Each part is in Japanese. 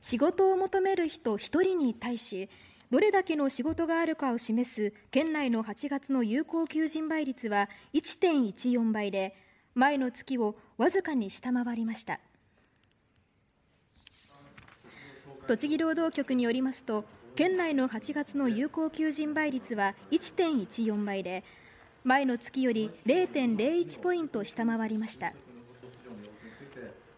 仕事を求める人1人に対しどれだけの仕事があるかを示す県内の8月の有効求人倍率は1.14倍で前の月をわずかに下回りました栃木労働局によりますと県内の8月の有効求人倍率は1.14倍で前の月より0.01ポイント下回りました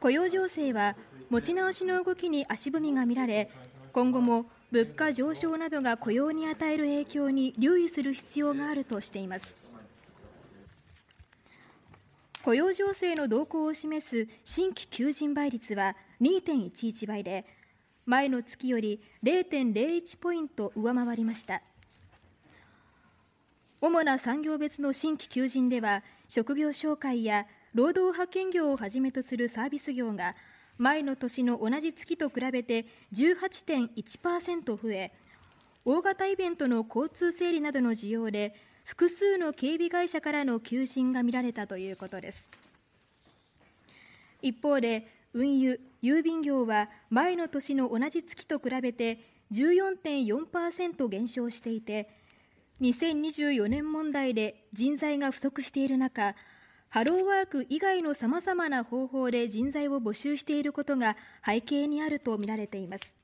雇用情勢は持ち直しの動きに足踏みが見られ今後も物価上昇などが雇用に与える影響に留意する必要があるとしています雇用情勢の動向を示す新規求人倍率は2.11倍で前の月より0.01ポイント上回りました主な産業別の新規求人では職業紹介や労働派遣業をはじめとするサービス業が前の年の同じ月と比べて18.1%増え大型イベントの交通整理などの需要で複数の警備会社からの求心が見られたということです一方で運輸・郵便業は前の年の同じ月と比べて14.4%減少していて2024年問題で人材が不足している中ハローワーク以外のさまざまな方法で人材を募集していることが背景にあるとみられています。